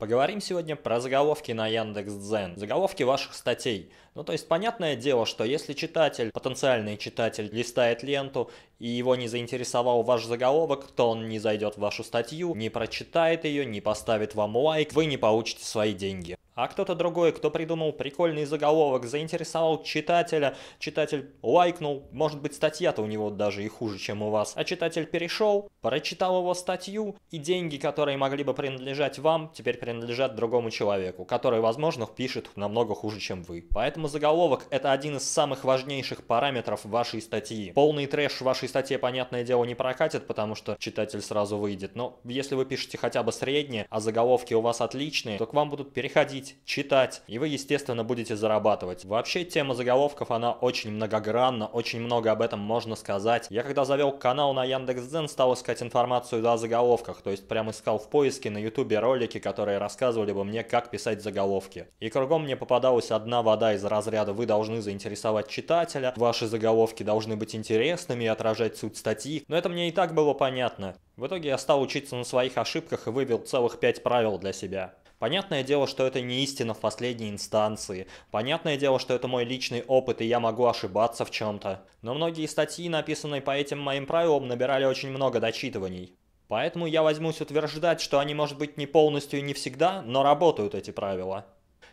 Поговорим сегодня про заголовки на Яндекс.Дзен, заголовки ваших статей. Ну то есть понятное дело, что если читатель, потенциальный читатель листает ленту и его не заинтересовал ваш заголовок, то он не зайдет в вашу статью, не прочитает ее, не поставит вам лайк, вы не получите свои деньги а кто-то другой, кто придумал прикольный заголовок, заинтересовал читателя, читатель лайкнул, может быть статья-то у него даже и хуже, чем у вас, а читатель перешел, прочитал его статью, и деньги, которые могли бы принадлежать вам, теперь принадлежат другому человеку, который, возможно, пишет намного хуже, чем вы. Поэтому заголовок – это один из самых важнейших параметров вашей статьи. Полный трэш в вашей статье, понятное дело, не прокатит, потому что читатель сразу выйдет, но если вы пишете хотя бы среднее, а заголовки у вас отличные, то к вам будут переходить говорить, читать, и вы, естественно, будете зарабатывать. Вообще, тема заголовков, она очень многогранна, очень много об этом можно сказать. Я когда завел канал на Яндекс.Дзен, стал искать информацию о заголовках, то есть прям искал в поиске на ютубе ролики, которые рассказывали бы мне, как писать заголовки. И кругом мне попадалась одна вода из разряда «Вы должны заинтересовать читателя», «Ваши заголовки должны быть интересными и отражать суть статьи», но это мне и так было понятно. В итоге я стал учиться на своих ошибках и вывел целых пять правил для себя. Понятное дело, что это не истина в последней инстанции. Понятное дело, что это мой личный опыт, и я могу ошибаться в чем-то. Но многие статьи, написанные по этим моим правилам, набирали очень много дочитываний. Поэтому я возьмусь утверждать, что они, может быть, не полностью и не всегда, но работают эти правила.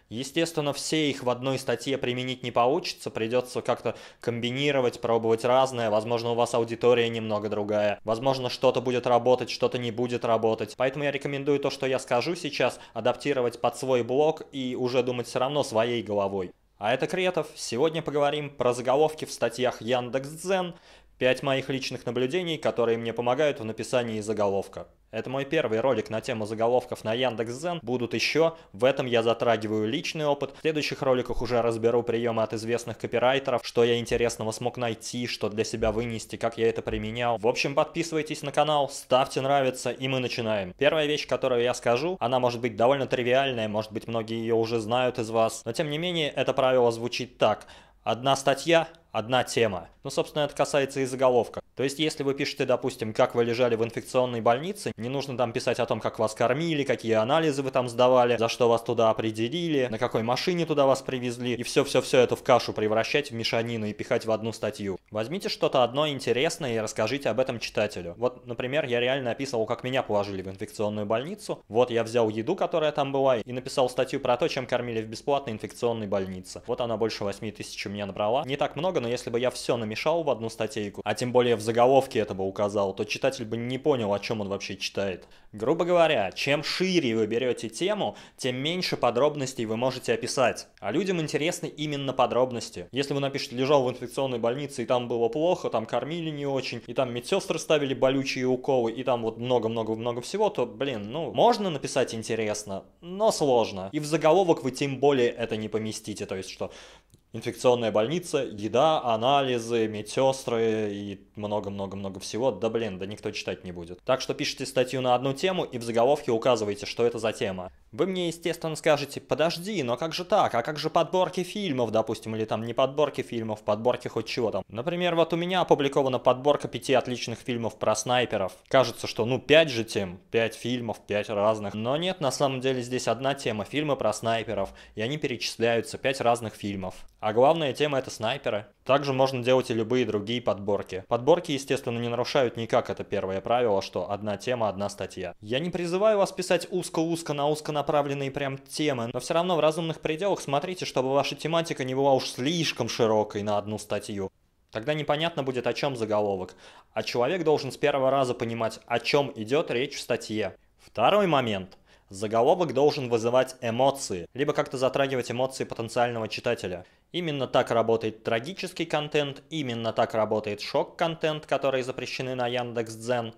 Естественно, все их в одной статье применить не получится, придется как-то комбинировать, пробовать разное, возможно, у вас аудитория немного другая, возможно, что-то будет работать, что-то не будет работать. Поэтому я рекомендую то, что я скажу сейчас, адаптировать под свой блог и уже думать все равно своей головой. А это Кретов. Сегодня поговорим про заголовки в статьях Яндекс.Дзен, 5 моих личных наблюдений, которые мне помогают в написании заголовка. Это мой первый ролик на тему заголовков на Яндекс.Зен. Будут еще. В этом я затрагиваю личный опыт. В следующих роликах уже разберу приемы от известных копирайтеров, что я интересного смог найти, что для себя вынести, как я это применял. В общем, подписывайтесь на канал, ставьте нравится, и мы начинаем. Первая вещь, которую я скажу, она может быть довольно тривиальная, может быть многие ее уже знают из вас, но тем не менее это правило звучит так. Одна статья, одна тема. Ну, собственно, это касается и заголовка. То есть, если вы пишете, допустим, как вы лежали в инфекционной больнице, не нужно там писать о том, как вас кормили, какие анализы вы там сдавали, за что вас туда определили, на какой машине туда вас привезли, и все-все-все это в кашу превращать в мешанину и пихать в одну статью. Возьмите что-то одно интересное и расскажите об этом читателю. Вот, например, я реально описывал, как меня положили в инфекционную больницу, вот я взял еду, которая там была, и написал статью про то, чем кормили в бесплатной инфекционной больнице. Вот она больше 8 тысяч у меня набрала. Не так много, много, но если бы я все намешал в одну статейку, а тем более в заголовке это бы указал, то читатель бы не понял, о чем он вообще читает. Грубо говоря, чем шире вы берете тему, тем меньше подробностей вы можете описать. А людям интересны именно подробности. Если вы напишете «лежал в инфекционной больнице, и там было плохо, там кормили не очень, и там медсестры ставили болючие уколы, и там вот много-много-много всего», то, блин, ну, можно написать интересно, но сложно. И в заголовок вы тем более это не поместите, то есть что инфекционная больница, еда, анализы, медсестры и много-много-много всего. Да блин, да никто читать не будет. Так что пишите статью на одну тему и в заголовке указывайте, что это за тема. Вы мне, естественно, скажете, подожди, но как же так? А как же подборки фильмов, допустим, или там не подборки фильмов, подборки хоть чего там? Например, вот у меня опубликована подборка пяти отличных фильмов про снайперов. Кажется, что ну пять же тем, пять фильмов, пять разных. Но нет, на самом деле здесь одна тема, фильмы про снайперов, и они перечисляются, пять разных фильмов. А главная тема это снайперы. Также можно делать и любые другие подборки. Подборки, естественно, не нарушают никак это первое правило, что одна тема, одна статья. Я не призываю вас писать узко-узко на узко направленные прям темы, но все равно в разумных пределах смотрите, чтобы ваша тематика не была уж слишком широкой на одну статью. Тогда непонятно будет, о чем заголовок. А человек должен с первого раза понимать, о чем идет речь в статье. Второй момент – Заголовок должен вызывать эмоции, либо как-то затрагивать эмоции потенциального читателя. Именно так работает трагический контент, именно так работает шок-контент, которые запрещены на Яндекс.Дзен.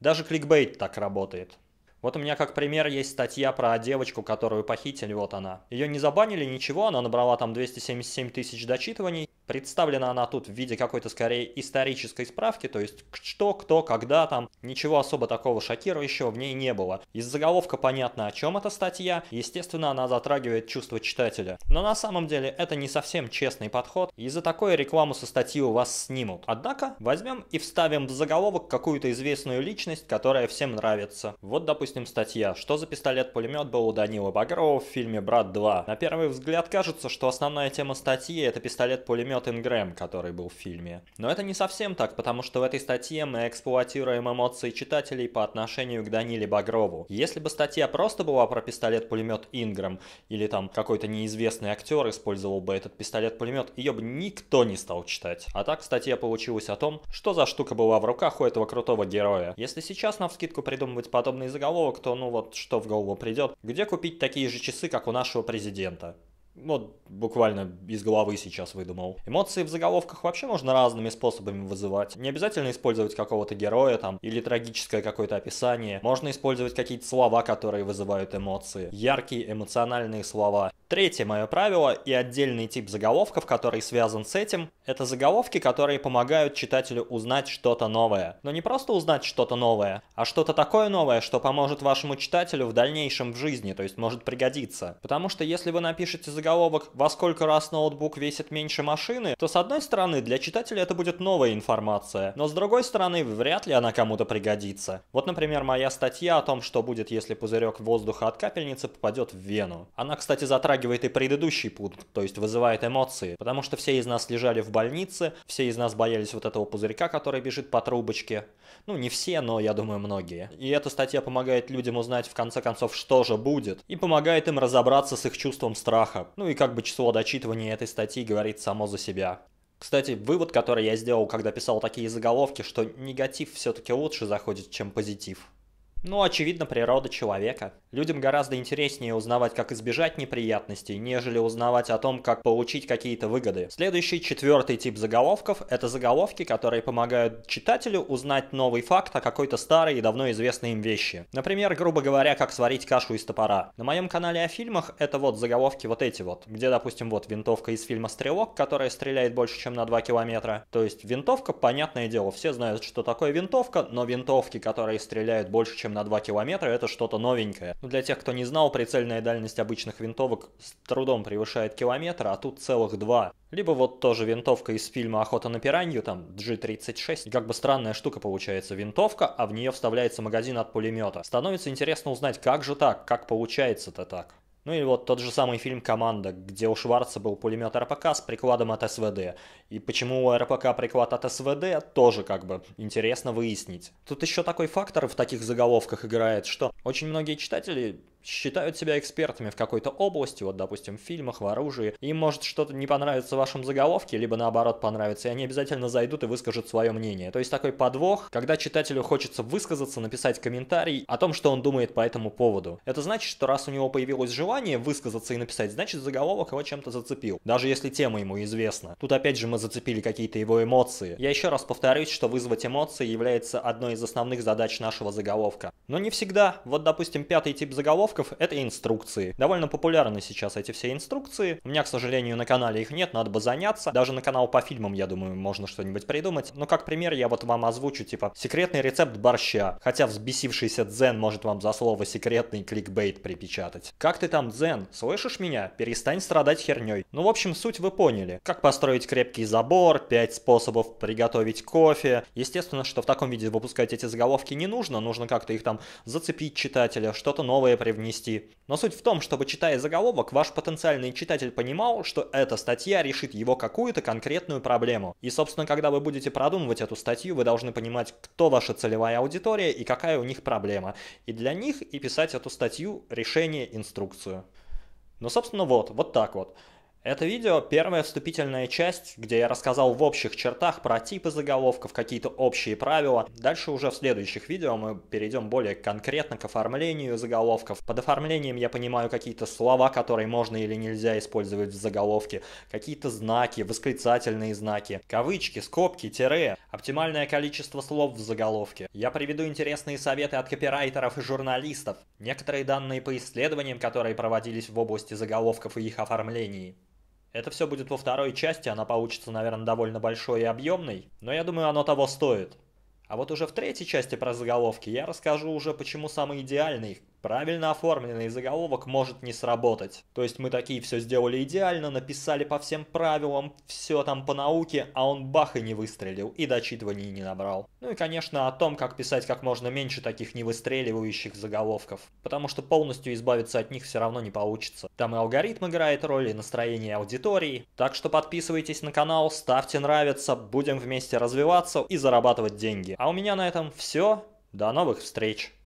Даже кликбейт так работает. Вот у меня как пример есть статья про девочку, которую похитили, вот она. Ее не забанили, ничего, она набрала там 277 тысяч дочитываний. Представлена она тут в виде какой-то скорее исторической справки, то есть что, кто, когда там, ничего особо такого шокирующего в ней не было. Из заголовка понятно, о чем эта статья, естественно, она затрагивает чувства читателя. Но на самом деле это не совсем честный подход, и за такое рекламу со статьи у вас снимут. Однако возьмем и вставим в заголовок какую-то известную личность, которая всем нравится. Вот, допустим, статья «Что за пистолет-пулемет был у Данила Багрова в фильме «Брат 2». На первый взгляд кажется, что основная тема статьи – это пистолет-пулемет, поймет Ингрэм, который был в фильме. Но это не совсем так, потому что в этой статье мы эксплуатируем эмоции читателей по отношению к Даниле Багрову. Если бы статья просто была про пистолет-пулемет Ингрэм, или там какой-то неизвестный актер использовал бы этот пистолет-пулемет, ее бы никто не стал читать. А так статья получилась о том, что за штука была в руках у этого крутого героя. Если сейчас на навскидку придумывать подобный заголовок, то ну вот что в голову придет. Где купить такие же часы, как у нашего президента? Ну, вот буквально из головы сейчас выдумал. Эмоции в заголовках вообще можно разными способами вызывать. Не обязательно использовать какого-то героя там или трагическое какое-то описание. Можно использовать какие-то слова, которые вызывают эмоции. Яркие эмоциональные слова. Третье мое правило и отдельный тип заголовков, который связан с этим, это заголовки, которые помогают читателю узнать что-то новое. Но не просто узнать что-то новое, а что-то такое новое, что поможет вашему читателю в дальнейшем в жизни, то есть может пригодиться. Потому что если вы напишете заголовок «Во сколько раз ноутбук весит меньше машины», то с одной стороны для читателя это будет новая информация, но с другой стороны вряд ли она кому-то пригодится. Вот, например, моя статья о том, что будет, если пузырек воздуха от капельницы попадет в вену. Она, кстати, затрагивает затрагивает и предыдущий пункт, то есть вызывает эмоции, потому что все из нас лежали в больнице, все из нас боялись вот этого пузырька, который бежит по трубочке. Ну, не все, но я думаю, многие. И эта статья помогает людям узнать, в конце концов, что же будет, и помогает им разобраться с их чувством страха. Ну и как бы число дочитывания этой статьи говорит само за себя. Кстати, вывод, который я сделал, когда писал такие заголовки, что негатив все-таки лучше заходит, чем позитив. Ну, очевидно, природа человека. Людям гораздо интереснее узнавать, как избежать неприятностей, нежели узнавать о том, как получить какие-то выгоды. Следующий, четвертый тип заголовков – это заголовки, которые помогают читателю узнать новый факт о какой-то старой и давно известной им вещи. Например, грубо говоря, как сварить кашу из топора. На моем канале о фильмах это вот заголовки вот эти вот, где, допустим, вот винтовка из фильма «Стрелок», которая стреляет больше, чем на 2 километра. То есть винтовка, понятное дело, все знают, что такое винтовка, но винтовки, которые стреляют больше, чем чем на 2 километра, это что-то новенькое. но ну, для тех, кто не знал, прицельная дальность обычных винтовок с трудом превышает километр, а тут целых два. Либо вот тоже винтовка из фильма «Охота на пиранью», там G36. Как бы странная штука получается. Винтовка, а в нее вставляется магазин от пулемета. Становится интересно узнать, как же так, как получается-то так. Ну и вот тот же самый фильм «Команда», где у Шварца был пулемет РПК с прикладом от СВД. И почему у РПК приклад от СВД, тоже как бы интересно выяснить. Тут еще такой фактор в таких заголовках играет, что очень многие читатели считают себя экспертами в какой-то области, вот, допустим, в фильмах, в оружии, им может что-то не понравиться в вашем заголовке, либо наоборот понравится, и они обязательно зайдут и выскажут свое мнение. То есть такой подвох, когда читателю хочется высказаться, написать комментарий о том, что он думает по этому поводу. Это значит, что раз у него появилось желание высказаться и написать, значит заголовок его чем-то зацепил, даже если тема ему известна. Тут опять же мы зацепили какие-то его эмоции. Я еще раз повторюсь, что вызвать эмоции является одной из основных задач нашего заголовка. Но не всегда. Вот, допустим, пятый тип заголовка заголовков — это инструкции. Довольно популярны сейчас эти все инструкции. У меня, к сожалению, на канале их нет, надо бы заняться. Даже на канал по фильмам, я думаю, можно что-нибудь придумать. Но как пример я вот вам озвучу, типа, секретный рецепт борща. Хотя взбесившийся дзен может вам за слово секретный кликбейт припечатать. Как ты там, дзен? Слышишь меня? Перестань страдать херней. Ну, в общем, суть вы поняли. Как построить крепкий забор, 5 способов приготовить кофе. Естественно, что в таком виде выпускать эти заголовки не нужно. Нужно как-то их там зацепить читателя, что-то новое привнести внести. Но суть в том, чтобы читая заголовок, ваш потенциальный читатель понимал, что эта статья решит его какую-то конкретную проблему. И, собственно, когда вы будете продумывать эту статью, вы должны понимать, кто ваша целевая аудитория и какая у них проблема. И для них и писать эту статью, решение, инструкцию. Ну, собственно, вот, вот так вот. Это видео – первая вступительная часть, где я рассказал в общих чертах про типы заголовков, какие-то общие правила. Дальше уже в следующих видео мы перейдем более конкретно к оформлению заголовков. Под оформлением я понимаю какие-то слова, которые можно или нельзя использовать в заголовке, какие-то знаки, восклицательные знаки, кавычки, скобки, тире, оптимальное количество слов в заголовке. Я приведу интересные советы от копирайтеров и журналистов, некоторые данные по исследованиям, которые проводились в области заголовков и их оформлений. Это все будет во второй части, она получится, наверное, довольно большой и объемной, но я думаю, оно того стоит. А вот уже в третьей части про заголовки я расскажу уже, почему самый идеальный, Правильно оформленный заголовок может не сработать. То есть мы такие все сделали идеально, написали по всем правилам, все там по науке, а он бах и не выстрелил, и дочитываний не набрал. Ну и конечно о том, как писать как можно меньше таких невыстреливающих заголовков. Потому что полностью избавиться от них все равно не получится. Там и алгоритм играет роль, и настроение аудитории. Так что подписывайтесь на канал, ставьте нравится, будем вместе развиваться и зарабатывать деньги. А у меня на этом все. До новых встреч!